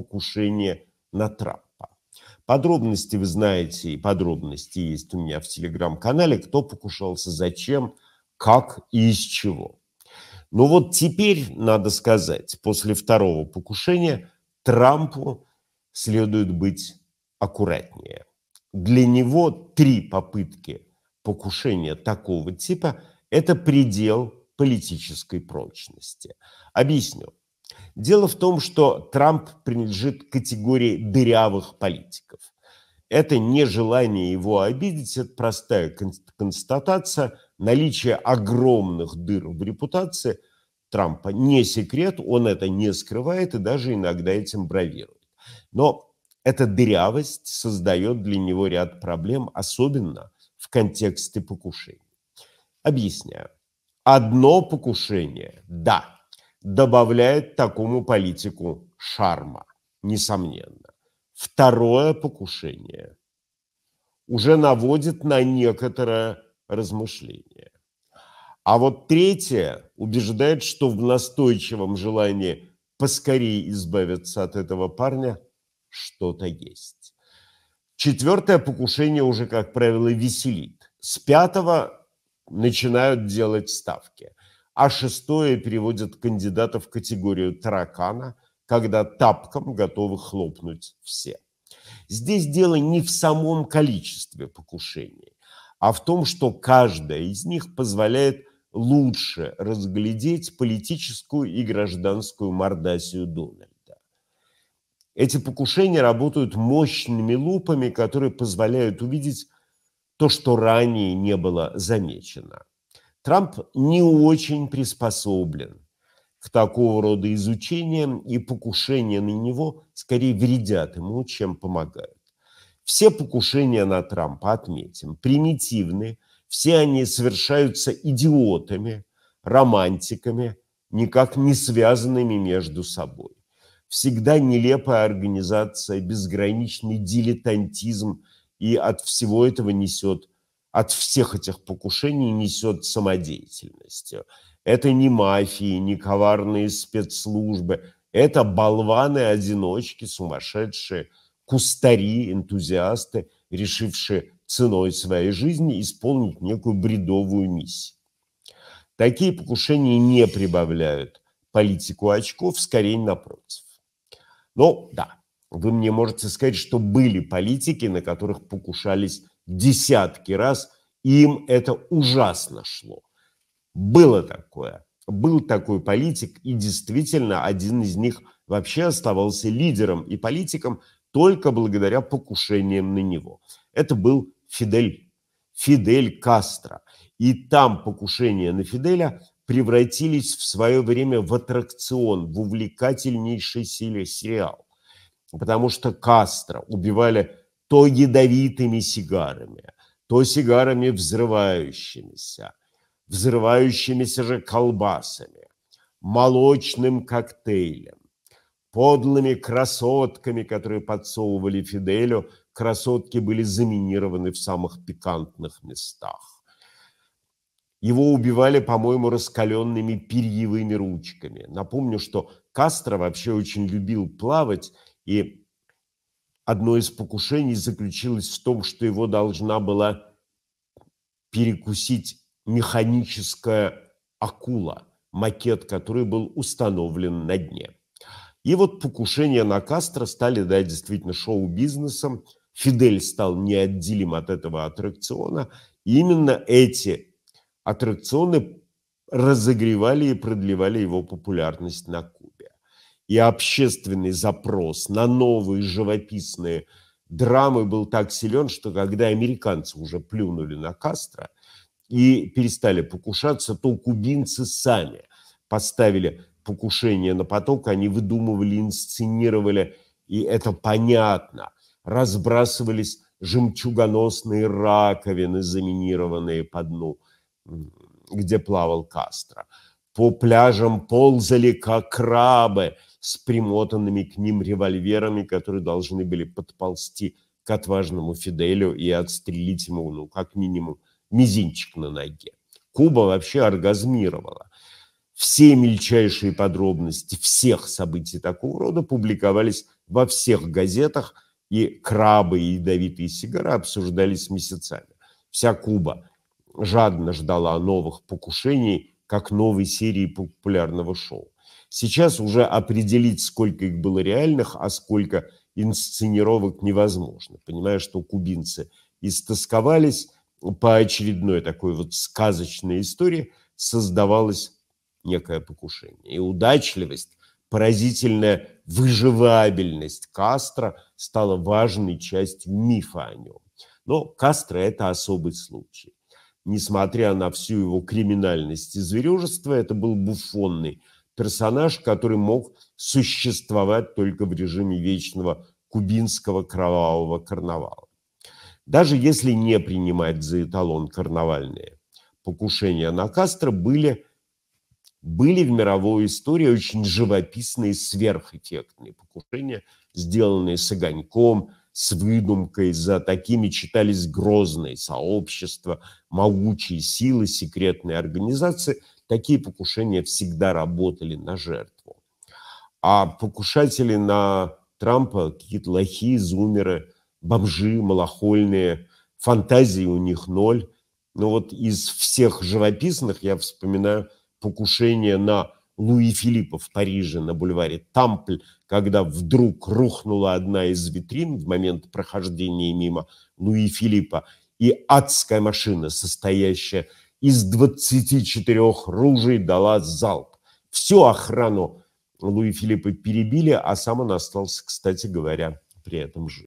покушение на Трампа. Подробности вы знаете, и подробности есть у меня в телеграм-канале, кто покушался, зачем, как и из чего. Но вот теперь, надо сказать, после второго покушения Трампу следует быть аккуратнее. Для него три попытки покушения такого типа – это предел политической прочности. Объясню. Дело в том, что Трамп принадлежит категории дырявых политиков. Это не желание его обидеть, это простая констатация. Наличие огромных дыр в репутации Трампа не секрет, он это не скрывает и даже иногда этим бравирует. Но эта дырявость создает для него ряд проблем, особенно в контексте покушений. Объясняю. Одно покушение – да – добавляет такому политику шарма, несомненно. Второе покушение уже наводит на некоторое размышление. А вот третье убеждает, что в настойчивом желании поскорее избавиться от этого парня что-то есть. Четвертое покушение уже, как правило, веселит. С пятого начинают делать ставки – а шестое переводит кандидата в категорию таракана, когда тапком готовы хлопнуть все. Здесь дело не в самом количестве покушений, а в том, что каждая из них позволяет лучше разглядеть политическую и гражданскую мордасию Дональда. Эти покушения работают мощными лупами, которые позволяют увидеть то, что ранее не было замечено – Трамп не очень приспособлен к такого рода изучениям, и покушения на него скорее вредят ему, чем помогают. Все покушения на Трампа, отметим, примитивны, все они совершаются идиотами, романтиками, никак не связанными между собой. Всегда нелепая организация, безграничный дилетантизм, и от всего этого несет – от всех этих покушений несет самодеятельностью. Это не мафии, не коварные спецслужбы. Это болваны-одиночки, сумасшедшие, кустари, энтузиасты, решившие ценой своей жизни исполнить некую бредовую миссию. Такие покушения не прибавляют политику очков, скорее напротив. Но ну да, вы мне можете сказать, что были политики, на которых покушались десятки раз, им это ужасно шло. Было такое. Был такой политик, и действительно один из них вообще оставался лидером и политиком только благодаря покушениям на него. Это был Фидель, Фидель Кастро. И там покушения на Фиделя превратились в свое время в аттракцион, в увлекательнейший сериал. Потому что Кастро убивали то ядовитыми сигарами, то сигарами взрывающимися, взрывающимися же колбасами, молочным коктейлем, подлыми красотками, которые подсовывали Фиделю, красотки были заминированы в самых пикантных местах. Его убивали, по-моему, раскаленными перьевыми ручками. Напомню, что Кастро вообще очень любил плавать, и Одно из покушений заключилось в том, что его должна была перекусить механическая акула, макет, который был установлен на дне. И вот покушения на Кастро стали, да, действительно шоу-бизнесом. Фидель стал неотделим от этого аттракциона. И именно эти аттракционы разогревали и продлевали его популярность на Кубе и общественный запрос на новые живописные драмы был так силен, что когда американцы уже плюнули на Кастро и перестали покушаться, то кубинцы сами поставили покушение на поток, они выдумывали, инсценировали, и это понятно. Разбрасывались жемчугоносные раковины, заминированные по дну, где плавал Кастро. По пляжам ползали, как крабы – с примотанными к ним револьверами, которые должны были подползти к отважному Фиделю и отстрелить ему, ну, как минимум, мизинчик на ноге. Куба вообще оргазмировала. Все мельчайшие подробности всех событий такого рода публиковались во всех газетах, и крабы и ядовитые сигары обсуждались месяцами. Вся Куба жадно ждала новых покушений, как новой серии популярного шоу. Сейчас уже определить, сколько их было реальных, а сколько инсценировок невозможно. Понимая, что кубинцы истосковались по очередной такой вот сказочной истории, создавалось некое покушение. И удачливость, поразительная выживабельность Кастро стала важной частью мифа о нем. Но Кастро – это особый случай. Несмотря на всю его криминальность и звережество, это был буфонный – персонаж, который мог существовать только в режиме вечного кубинского кровавого карнавала. Даже если не принимать за эталон карнавальные покушения на Кастро, были, были в мировой истории очень живописные сверхэффектные покушения, сделанные с огоньком, с выдумкой, за такими читались грозные сообщества, могучие силы, секретные организации – такие покушения всегда работали на жертву. А покушатели на Трампа какие-то лохи, зумеры, бомжи, малохольные, фантазии у них ноль. Но вот из всех живописных я вспоминаю покушение на Луи Филиппа в Париже на бульваре Тампль, когда вдруг рухнула одна из витрин в момент прохождения мимо Луи Филиппа, и адская машина, состоящая из 24 ружей дала залп. Всю охрану Луи Филиппа перебили, а сам он остался, кстати говоря, при этом жив.